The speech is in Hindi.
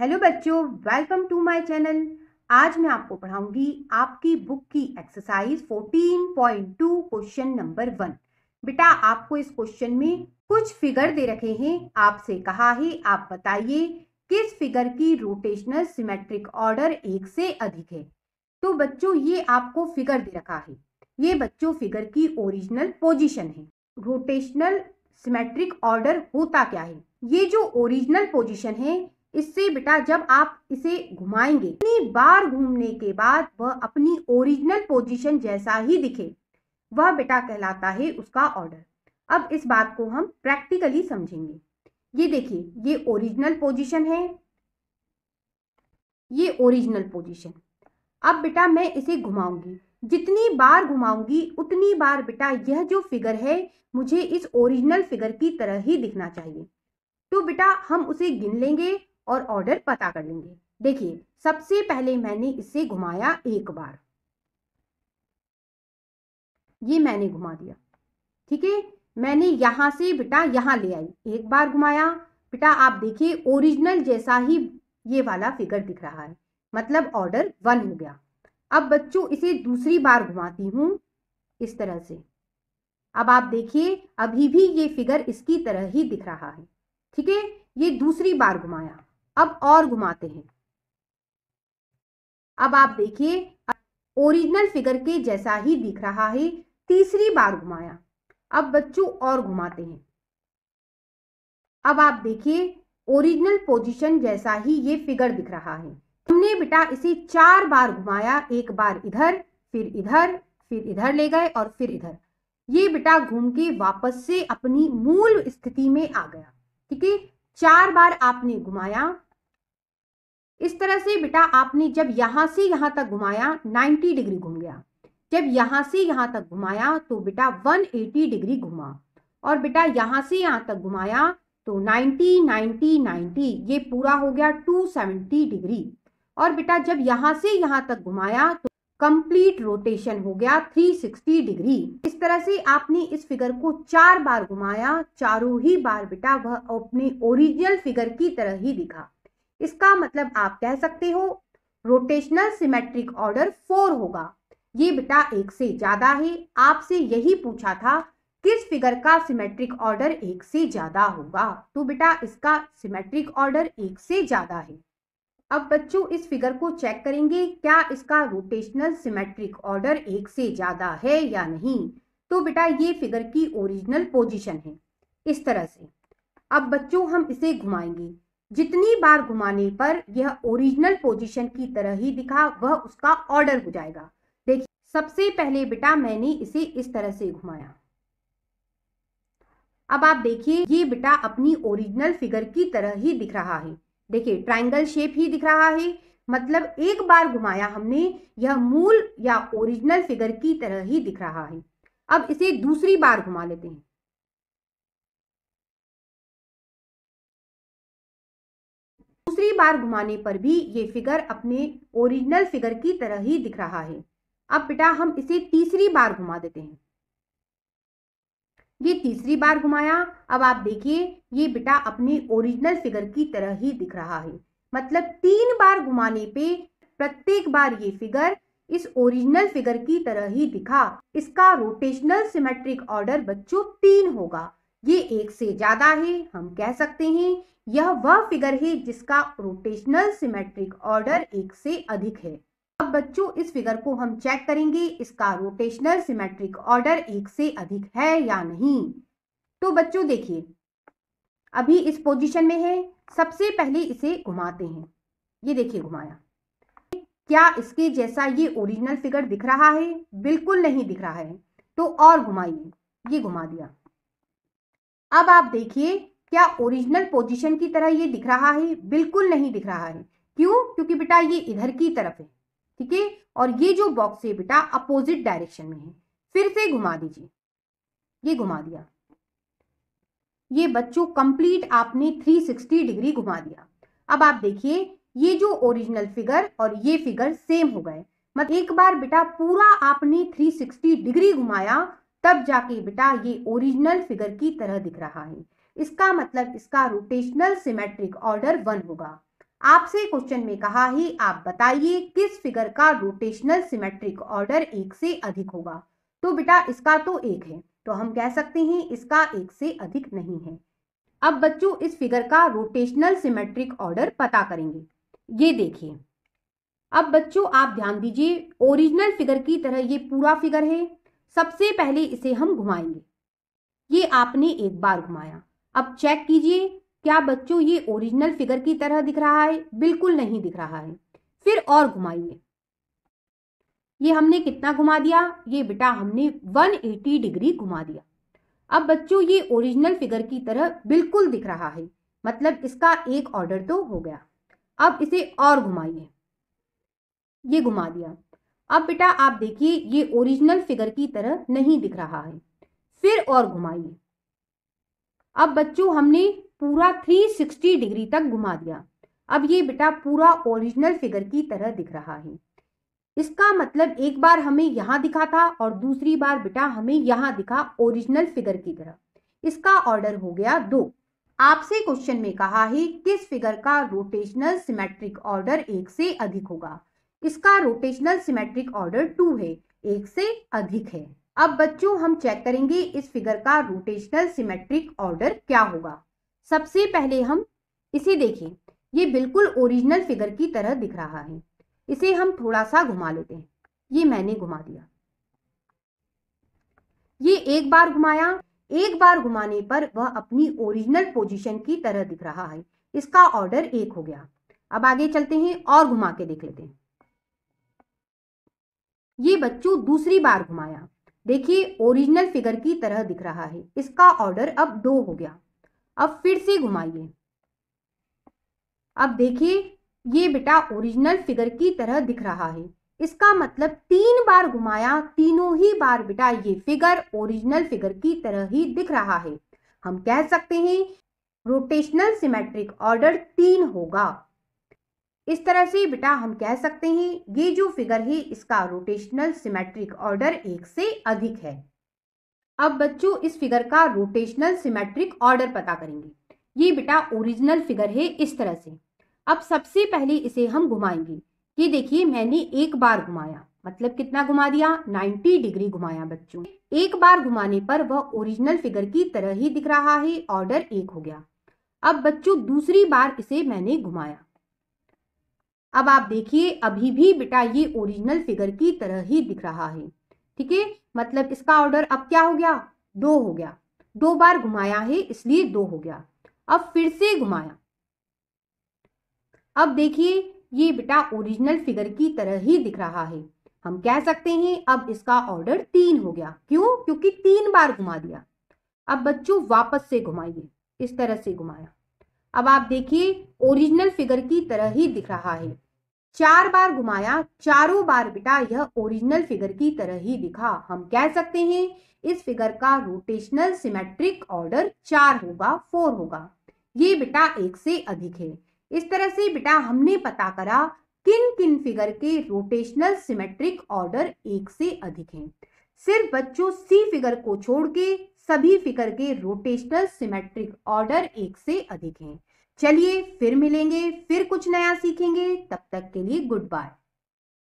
हेलो बच्चों वेलकम टू माय चैनल आज मैं आपको पढ़ाऊंगी आपकी बुक की एक्सरसाइज 14.2 क्वेश्चन नंबर वन बेटा आपको इस क्वेश्चन में कुछ फिगर दे रखे हैं आपसे कहा है आप बताइए किस फिगर की रोटेशनल सिमेट्रिक ऑर्डर एक से अधिक है तो बच्चों ये आपको फिगर दे रखा है ये बच्चों फिगर की ओरिजिनल पोजिशन है रोटेशनल सिमेट्रिक ऑर्डर होता क्या है ये जो ओरिजिनल पोजिशन है इससे बेटा जब आप इसे घुमाएंगे इतनी बार घूमने के बाद वह अपनी ओरिजिनल पोजीशन जैसा ही दिखे वह बेटा कहलाता है उसका ऑर्डर अब इस बात को हम प्रैक्टिकली समझेंगे ये देखिए ये ओरिजिनल पोजीशन है ये ओरिजिनल पोजीशन अब बेटा मैं इसे घुमाऊंगी जितनी बार घुमाऊंगी उतनी बार बेटा यह जो फिगर है मुझे इस ओरिजिनल फिगर की तरह ही दिखना चाहिए तो बेटा हम उसे गिन लेंगे और ऑर्डर पता कर लेंगे देखिए सबसे पहले मैंने इसे घुमाया एक बार ये मैंने घुमा दिया ठीक है मैंने यहां से बेटा यहां ले आई एक बार घुमाया बेटा आप देखिए ओरिजिनल जैसा ही ये वाला फिगर दिख रहा है मतलब ऑर्डर वन हो गया अब बच्चों इसे दूसरी बार घुमाती हूँ इस तरह से अब आप देखिए अभी भी ये फिगर इसकी तरह ही दिख रहा है ठीक है ये दूसरी बार घुमाया अब और घुमाते हैं अब आप देखिए ओरिजिनल फिगर के जैसा ही दिख रहा है तीसरी बार घुमाया अब बच्चों और घुमाते हैं अब आप देखिए ओरिजिनल पोजीशन जैसा ही ये फिगर दिख रहा है हमने बेटा इसे चार बार घुमाया एक बार इधर फिर इधर फिर इधर ले गए और फिर इधर ये बेटा घूम के वापस से अपनी मूल स्थिति में आ गया ठीक है चार बार आपने घुमाया इस तरह से बेटा आपने जब यहाँ से यहाँ तक घुमाया 90 डिग्री घूम गया जब यहाँ से यहाँ तक घुमाया तो बेटा 180 डिग्री घुमा और बेटा यहाँ से यहाँ तक घुमाया तो 90 90 90 ये पूरा हो गया 270 डिग्री और बेटा जब यहाँ से यहाँ तक घुमाया तो कंप्लीट रोटेशन हो गया 360 डिग्री इस तरह से आपने इस फिगर को चार बार घुमाया चारों ही बार बेटा वह अपने ओरिजिनल फिगर की तरह ही दिखा इसका मतलब आप कह सकते हो रोटेशनल सिमेट्रिक ऑर्डर फोर होगा ये बेटा एक से ज्यादा है आपसे यही पूछा था किस फिगर का सिमेट्रिक ऑर्डर एक से ज्यादा होगा तो बेटा इसका सिमेट्रिक ऑर्डर एक से ज्यादा है अब बच्चों इस फिगर को चेक करेंगे क्या इसका रोटेशनल सिमेट्रिक ऑर्डर एक से ज्यादा है या नहीं तो बेटा ये फिगर की ओरिजिनल पोजीशन है इस तरह से अब बच्चों हम इसे घुमाएंगे जितनी बार घुमाने पर यह ओरिजिनल पोजीशन की तरह ही दिखा वह उसका ऑर्डर हो जाएगा देखिए सबसे पहले बेटा मैंने इसे इस तरह से घुमाया अब आप देखिए ये बेटा अपनी ओरिजिनल फिगर की तरह ही दिख रहा है देखिए ट्राइंगल शेप ही दिख रहा है मतलब एक बार घुमाया हमने यह मूल या ओरिजिनल फिगर की तरह ही दिख रहा है अब इसे दूसरी बार घुमा लेते हैं दूसरी बार घुमाने पर भी ये फिगर अपने ओरिजिनल फिगर की तरह ही दिख रहा है अब बेटा हम इसे तीसरी बार घुमा देते हैं ये तीसरी बार घुमाया अब आप देखिए ये बेटा अपने ओरिजिनल फिगर की तरह ही दिख रहा है मतलब तीन बार घुमाने पे प्रत्येक बार ये फिगर इस ओरिजिनल फिगर की तरह ही दिखा इसका रोटेशनल सिमेट्रिक ऑर्डर बच्चों तीन होगा ये एक से ज्यादा है हम कह सकते हैं यह वह फिगर है जिसका रोटेशनल सिमेट्रिक ऑर्डर एक से अधिक है अब बच्चों इस फिगर को हम चेक करेंगे इसका रोटेशनल सिमेट्रिक ऑर्डर एक से अधिक है या नहीं तो बच्चों देखिए अभी इस पोजीशन में है सबसे पहले इसे घुमाते हैं ये देखिए घुमाया क्या इसके जैसा ये ओरिजिनल फिगर दिख रहा है बिल्कुल नहीं दिख रहा है तो और घुमाइए ये घुमा दिया अब आप देखिए क्या ओरिजिनल पोजीशन की तरह ये दिख रहा है बिल्कुल नहीं दिख रहा है क्यों क्योंकि बेटा ये इधर की तरफ है ठीक है और ये जो बॉक्स है बेटा अपोजिट डायरेक्शन में है फिर से घुमा दीजिए ये घुमा दिया ये बच्चों कंप्लीट आपने 360 डिग्री घुमा दिया अब आप देखिए ये जो ओरिजिनल फिगर और ये फिगर सेम हो गए मत एक बार बेटा पूरा आपने 360 डिग्री घुमाया तब जाके बेटा ये ओरिजिनल फिगर की तरह दिख रहा है इसका मतलब इसका रोटेशनल सिमेट्रिक ऑर्डर वन होगा आपसे क्वेश्चन में कहा ही आप बताइए किस फिगर का रोटेशनल सिमेट्रिक ऑर्डर एक से अधिक होगा तो बेटा इसका तो एक है तो हम कह सकते हैं इसका एक से अधिक नहीं है अब बच्चों इस फिगर का रोटेशनल सिमेट्रिक ऑर्डर पता करेंगे ये देखिए अब बच्चों आप ध्यान दीजिए ओरिजिनल फिगर की तरह ये पूरा फिगर है सबसे पहले इसे हम घुमाएंगे ये आपने एक बार घुमाया अब चेक कीजिए क्या बच्चों ये ओरिजिनल फिगर की तरह दिख रहा है बिल्कुल नहीं दिख रहा है फिर और घुमाइए ये हमने कितना घुमा दिया ये बेटा हमने 180 डिग्री घुमा दिया अब बच्चों ये ओरिजिनल फिगर की तरह बिल्कुल दिख रहा है मतलब इसका एक ऑर्डर तो हो गया अब इसे और घुमाइए ये घुमा दिया अब बेटा आप देखिए ये ओरिजिनल फिगर की तरह नहीं दिख रहा है फिर और घुमाइए अब बच्चों हमने पूरा 360 डिग्री तक घुमा दिया अब ये बेटा पूरा ओरिजिनल फिगर की तरह दिख रहा है इसका मतलब एक बार हमें यहाँ दिखा था और दूसरी बार बेटा हमें यहाँ दिखा ओरिजिनल फिगर की तरह इसका ऑर्डर हो गया दो आपसे क्वेश्चन में कहा है किस फिगर का रोटेशनल सिमेट्रिक ऑर्डर एक से अधिक होगा इसका रोटेशनल सिमेट्रिक ऑर्डर टू है एक से अधिक है अब बच्चों हम चेक करेंगे इस फिगर का रोटेशनल सिमेट्रिक ऑर्डर क्या होगा सबसे पहले हम इसे देखें ये बिल्कुल ओरिजिनल फिगर की तरह दिख रहा है इसे हम थोड़ा सा घुमा लेते हैं ये मैंने घुमा दिया ये एक बार घुमाया एक बार घुमाने पर वह अपनी ओरिजिनल पोजीशन की तरह दिख रहा है इसका ऑर्डर एक हो गया अब आगे चलते हैं और घुमा के देख लेते हैं ये बच्चों दूसरी बार घुमाया देखिए ओरिजिनल फिगर की तरह दिख रहा है इसका ऑर्डर अब दो हो गया अब फिर से घुमाइए अब देखिए ये बेटा ओरिजिनल फिगर की तरह दिख रहा है इसका मतलब तीन बार घुमाया तीनों ही बार बेटा ये फिगर ओरिजिनल फिगर की तरह ही दिख रहा है हम कह सकते हैं रोटेशनल सिमेट्रिक ऑर्डर तीन होगा इस तरह से बेटा हम कह सकते हैं ये जो फिगर है इसका रोटेशनल सिमेट्रिक ऑर्डर एक से अधिक है अब बच्चों इस फिगर का रोटेशनल सिमेट्रिक ऑर्डर पता करेंगे ये बेटा ओरिजिनल फिगर है इस तरह से अब सबसे पहले इसे हम घुमाएंगे ये देखिए मैंने एक बार घुमाया मतलब कितना घुमा दिया 90 डिग्री घुमाया बच्चों एक बार घुमाने पर वह ओरिजिनल फिगर की तरह ही दिख रहा है ऑर्डर एक हो गया अब बच्चों दूसरी बार इसे मैंने घुमाया अब आप देखिए अभी भी बेटा ये ओरिजिनल फिगर की तरह ही दिख रहा है ठीक है मतलब इसका ऑर्डर अब क्या हो गया दो हो गया दो बार घुमाया है इसलिए दो हो गया अब फिर से घुमाया अब देखिए ये बेटा ओरिजिनल फिगर की तरह ही दिख रहा है हम कह सकते हैं अब इसका ऑर्डर तीन हो गया क्यों क्योंकि तीन बार घुमा दिया अब बच्चों वापस से घुमाइए इस तरह से घुमाया अब आप देखिए ओरिजिनल फिगर की तरह ही दिख रहा है चार बार घुमाया चारों बार बेटा यह ओरिजिनल फिगर की तरह ही दिखा हम कह सकते हैं इस फिगर का रोटेशनल सिमेट्रिक ऑर्डर चार होगा फोर होगा ये बेटा एक से अधिक है इस तरह से बेटा हमने पता करा किन किन फिगर के रोटेशनल सिमेट्रिक ऑर्डर एक से अधिक हैं सिर्फ बच्चों सी फिगर को छोड़ के सभी फिकर के रोटेशनल सिमेट्रिक ऑर्डर एक से अधिक हैं चलिए फिर मिलेंगे फिर कुछ नया सीखेंगे तब तक के लिए गुड बाय